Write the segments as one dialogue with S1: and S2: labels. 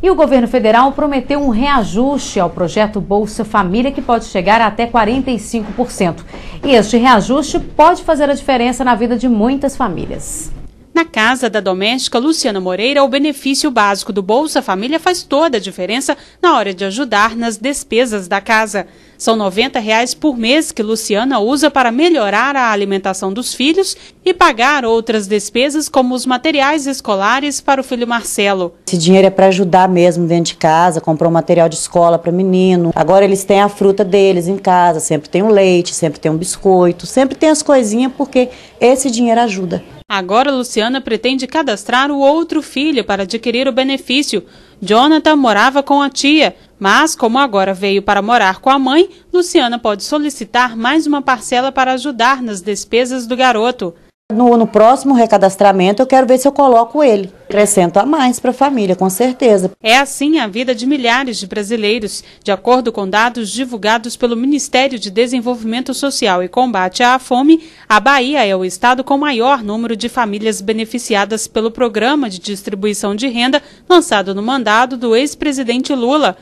S1: E o governo federal prometeu um reajuste ao projeto Bolsa Família, que pode chegar até 45%. E este reajuste pode fazer a diferença na vida de muitas famílias. Na casa da doméstica Luciana Moreira, o benefício básico do Bolsa Família faz toda a diferença na hora de ajudar nas despesas da casa. São R$ 90 reais por mês que Luciana usa para melhorar a alimentação dos filhos e pagar outras despesas, como os materiais escolares para o filho Marcelo.
S2: Esse dinheiro é para ajudar mesmo dentro de casa, comprar um material de escola para menino. Agora eles têm a fruta deles em casa, sempre tem um leite, sempre tem um biscoito, sempre tem as coisinhas, porque esse dinheiro ajuda.
S1: Agora Luciana pretende cadastrar o outro filho para adquirir o benefício. Jonathan morava com a tia, mas como agora veio para morar com a mãe, Luciana pode solicitar mais uma parcela para ajudar nas despesas do garoto.
S2: No, no, próximo recadastramento, eu quero ver se eu coloco ele. Acrescento a mais para a família, com certeza.
S1: É assim a vida de milhares de brasileiros, de acordo com dados divulgados pelo Ministério de Desenvolvimento Social e Combate à Fome. A Bahia é o estado com maior número de famílias beneficiadas pelo programa de distribuição de renda lançado no mandado do ex-presidente Lula.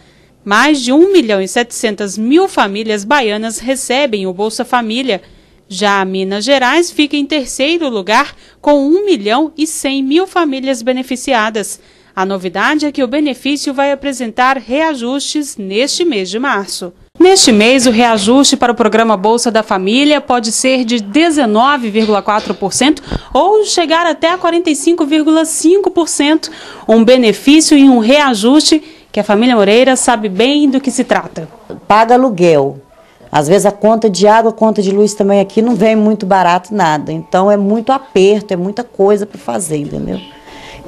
S1: Mais de 1 milhão e 700 mil famílias baianas recebem o Bolsa Família. Já a Minas Gerais fica em terceiro lugar, com 1 milhão e 100 mil famílias beneficiadas. A novidade é que o benefício vai apresentar reajustes neste mês de março. Neste mês, o reajuste para o programa Bolsa da Família pode ser de 19,4% ou chegar até a 45,5%. Um benefício e um reajuste que a família Moreira sabe bem do que se trata.
S2: Paga aluguel, às vezes a conta de água, a conta de luz também aqui não vem muito barato nada. Então é muito aperto, é muita coisa para fazer, entendeu?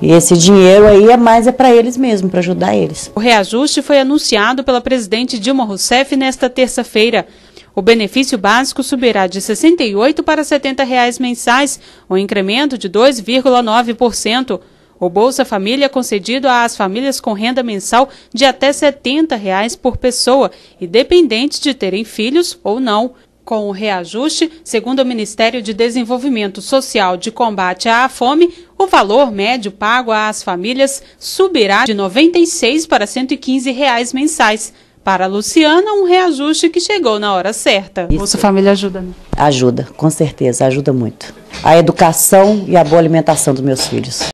S2: E esse dinheiro aí é mais é para eles mesmo, para ajudar eles. O
S1: reajuste foi anunciado pela presidente Dilma Rousseff nesta terça-feira. O benefício básico subirá de R$ 68 para R$ 70 reais mensais, um incremento de 2,9%. O Bolsa Família é concedido às famílias com renda mensal de até R$ 70 reais por pessoa, independente de terem filhos ou não. Com o reajuste, segundo o Ministério de Desenvolvimento Social de Combate à Fome, o valor médio pago às famílias subirá de R$ 96 para R$ 115 reais mensais. Para a Luciana, um reajuste que chegou na hora certa. Isso. Bolsa Família ajuda? Né?
S2: Ajuda, com certeza, ajuda muito. A educação e a boa alimentação dos meus filhos.